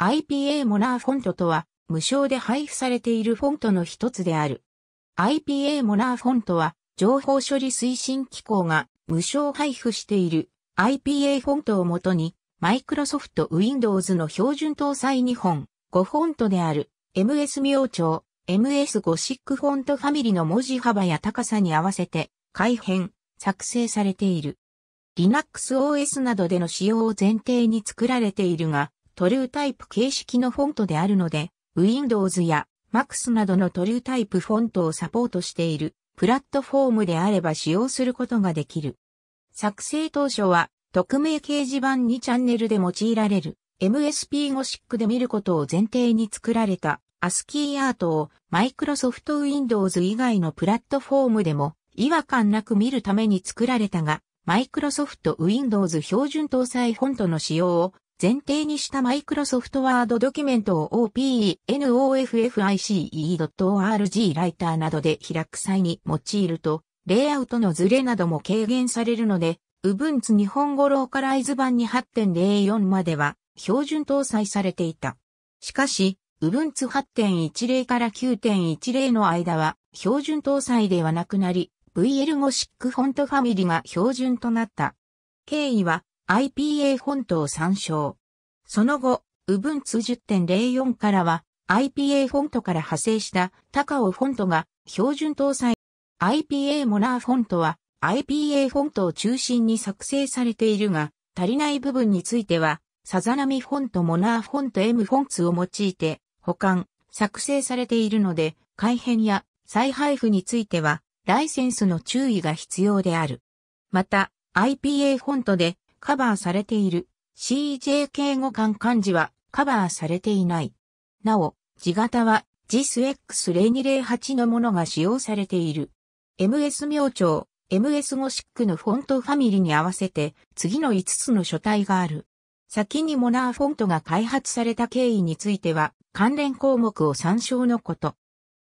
IPA モナーフォントとは、無償で配布されているフォントの一つである。IPA モナーフォントは、情報処理推進機構が無償配布している IPA フォントをもとに、Microsoft Windows の標準搭載2本、5フォントである MS 明朝、MS ゴシックフォントファミリの文字幅や高さに合わせて、改変、作成されている。Linux OS などでの使用を前提に作られているが、トルータイプ形式のフォントであるので、Windows や Max などのトルータイプフォントをサポートしているプラットフォームであれば使用することができる。作成当初は匿名掲示板にチャンネルで用いられる MSP ゴシックで見ることを前提に作られたアスキーアートを Microsoft Windows 以外のプラットフォームでも違和感なく見るために作られたが、Microsoft Windows 標準搭載フォントの使用を前提にしたマイクロソフトワードドキュメントを OPENOFFICE.org ライターなどで開く際に用いると、レイアウトのズレなども軽減されるので、Ubuntu 日本語ローカライズ版に8.04までは標準搭載されていた。しかし、Ubuntu 8.10から9.10の間は標準搭載ではなくなり、VL ゴシックフォントファミリが標準となった。経緯は IPA 本島参照。その後、Ubuntu 10.04からは IPA フォントから派生した高尾フォントが標準搭載。IPA モナーフォントは IPA フォントを中心に作成されているが、足りない部分については、サザナミフォントモナーフォント M フォンツを用いて保管、作成されているので、改変や再配布については、ライセンスの注意が必要である。また、IPA フォントでカバーされている CJK 語感漢字はカバーされていない。なお、字型は JISX0208 のものが使用されている。MS 明朝、MS ゴシックのフォントファミリに合わせて次の5つの書体がある。先にモナーフォントが開発された経緯については関連項目を参照のこと。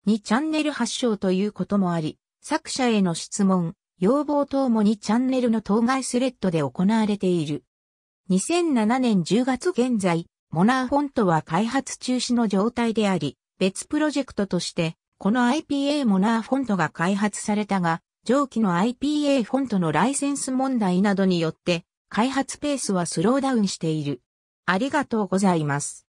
2チャンネル発祥ということもあり、作者への質問、要望ともにチャンネルの当該スレッドで行われている。2007年10月現在、モナーフォントは開発中止の状態であり、別プロジェクトとして、この IPA モナーフォントが開発されたが、上記の IPA フォントのライセンス問題などによって、開発ペースはスローダウンしている。ありがとうございます。